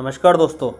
नमस्कार दोस्तों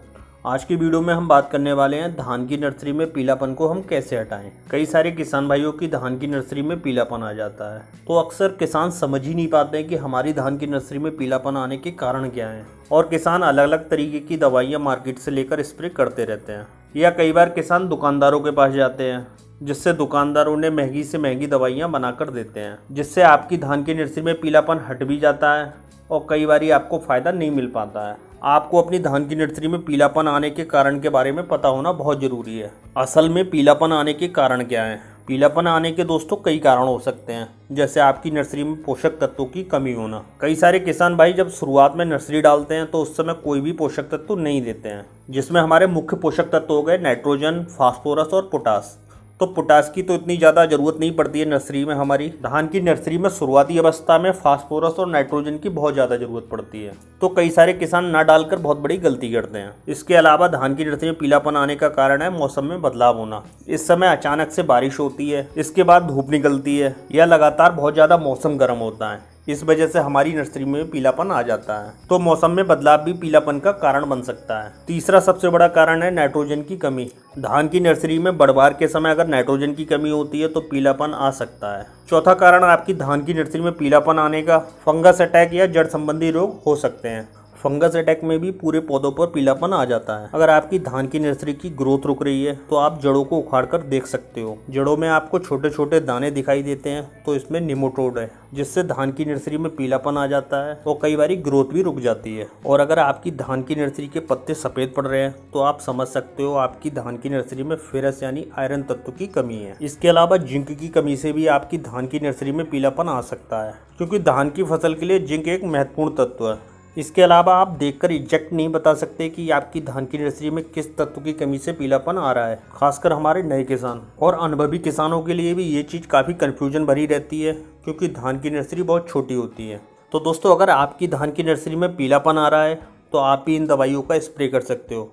आज की वीडियो में हम बात करने वाले हैं धान की नर्सरी में पीलापन को हम कैसे हटाएं कई सारे किसान भाइयों की धान की नर्सरी में पीलापन आ जाता है तो अक्सर किसान समझ ही नहीं पाते कि हमारी धान की नर्सरी में पीलापन आने के कारण क्या है और किसान अलग अलग तरीके की दवाइयाँ मार्केट से लेकर स्प्रे करते रहते हैं या कई बार किसान दुकानदारों के पास जाते हैं जिससे दुकानदारों ने महंगी से महंगी दवाइयाँ बनाकर देते हैं जिससे आपकी धान की नर्सरी में पीलापन हट भी जाता है और कई बार आपको फ़ायदा नहीं मिल पाता है आपको अपनी धान की नर्सरी में पीलापन आने के कारण के बारे में पता होना बहुत ज़रूरी है असल में पीलापन आने के कारण क्या है पीलापन आने के दोस्तों कई कारण हो सकते हैं जैसे आपकी नर्सरी में पोषक तत्वों की कमी होना कई सारे किसान भाई जब शुरुआत में नर्सरी डालते हैं तो उस समय कोई भी पोषक तत्व नहीं देते हैं जिसमें हमारे मुख्य पोषक तत्व हो गए नाइट्रोजन फास्फोरस और पोटास तो पोटास की तो इतनी ज़्यादा ज़रूरत नहीं पड़ती है नर्सरी में हमारी धान की नर्सरी में शुरुआती अवस्था में फास्फोरस और नाइट्रोजन की बहुत ज़्यादा ज़रूरत पड़ती है तो कई सारे किसान ना डालकर बहुत बड़ी गलती करते हैं इसके अलावा धान की नर्सरी में पीलापन आने का कारण है मौसम में बदलाव होना इस समय अचानक से बारिश होती है इसके बाद धूप निकलती है या लगातार बहुत ज़्यादा मौसम गर्म होता है इस वजह से हमारी नर्सरी में पीलापन आ जाता है तो मौसम में बदलाव भी पीलापन का कारण बन सकता है तीसरा सबसे बड़ा कारण है नाइट्रोजन की कमी धान की नर्सरी में बढ़वार के समय अगर नाइट्रोजन की कमी होती है तो पीलापन आ सकता है चौथा कारण आपकी धान की नर्सरी में पीलापन आने का फंगस अटैक या जड़ संबंधी रोग हो सकते हैं फंगस अटैक में भी पूरे पौधों पर पीलापन आ जाता है अगर आपकी धान की नर्सरी की ग्रोथ रुक रही है तो आप जड़ों को उखाड़ कर देख सकते हो जड़ों में आपको छोटे छोटे दाने दिखाई देते हैं तो इसमें निमोटोड है जिससे धान की नर्सरी में पीलापन आ जाता है और कई बार ग्रोथ भी रुक जाती है और अगर आपकी धान की नर्सरी के पत्ते सफेद पड़ रहे हैं तो आप समझ सकते हो आपकी धान की नर्सरी में फेरस यानी आयरन तत्व की कमी है इसके अलावा जिंक की कमी से भी आपकी धान की नर्सरी में पीलापन आ सकता है क्योंकि धान की फसल के लिए जिंक एक महत्वपूर्ण तत्व है इसके अलावा आप देखकर एग्जैक्ट नहीं बता सकते कि आपकी धान की नर्सरी में किस तत्व की कमी से पीलापन आ रहा है खासकर हमारे नए किसान और अनुभवी किसानों के लिए भी ये चीज़ काफ़ी कन्फ्यूजन भरी रहती है क्योंकि धान की नर्सरी बहुत छोटी होती है तो दोस्तों अगर आपकी धान की नर्सरी में पीलापन आ रहा है तो आप ही इन दवाइयों का स्प्रे कर सकते हो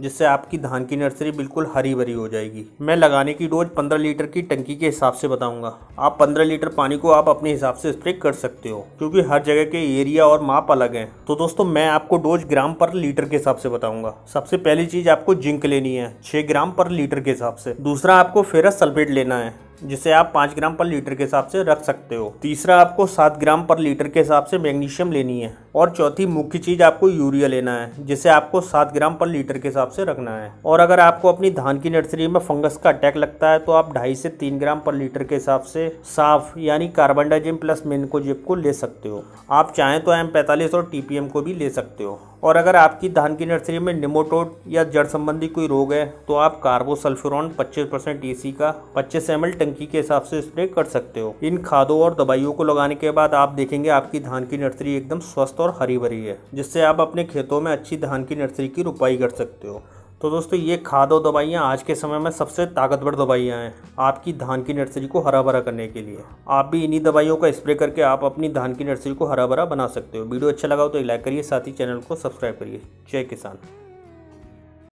जिससे आपकी धान की नर्सरी बिल्कुल हरी भरी हो जाएगी मैं लगाने की डोज 15 लीटर की टंकी के हिसाब से बताऊंगा आप 15 लीटर पानी को आप अपने हिसाब से स्प्रे कर सकते हो क्योंकि हर जगह के एरिया और माप अलग हैं तो दोस्तों मैं आपको डोज ग्राम पर लीटर के हिसाब से बताऊंगा सबसे पहली चीज़ आपको जिंक लेनी है छः ग्राम पर लीटर के हिसाब से दूसरा आपको फेरस सल्फेट लेना है जिसे आप पाँच ग्राम पर लीटर के हिसाब से रख सकते हो तीसरा आपको सात ग्राम पर लीटर के हिसाब से मैग्नीशियम लेनी है और चौथी मुख्य चीज़ आपको यूरिया लेना है जिसे आपको सात ग्राम पर लीटर के हिसाब से रखना है और अगर आपको अपनी धान की नर्सरी में फंगस का अटैक लगता है तो आप ढाई से तीन ग्राम पर लीटर के हिसाब से साफ यानी कार्बन डाइजिम प्लस मेनकोजिप को ले सकते हो आप चाहें तो एम पैंतालीस और टी को भी ले सकते हो और अगर आपकी धान की नर्सरी में निमोटोड या जड़ संबंधी कोई रोग है तो आप कार्बोसल्फ्यूरॉन 25 परसेंट ई e का 25 एम टंकी के हिसाब से स्प्रे कर सकते हो इन खादों और दवाइयों को लगाने के बाद आप देखेंगे आपकी धान की नर्सरी एकदम स्वस्थ और हरी भरी है जिससे आप अपने खेतों में अच्छी धान की नर्सरी की रुपाई कर सकते हो तो दोस्तों ये खाद और दवाइयाँ आज के समय में सबसे ताकतवर दवाइयाँ हैं आपकी धान की नर्सरी को हरा भरा करने के लिए आप भी इन्हीं दवाइयों का स्प्रे करके आप अपनी धान की नर्सरी को हरा भरा बना सकते हो वीडियो अच्छा लगा हो तो लाइक करिए साथ ही चैनल को सब्सक्राइब करिए जय किसान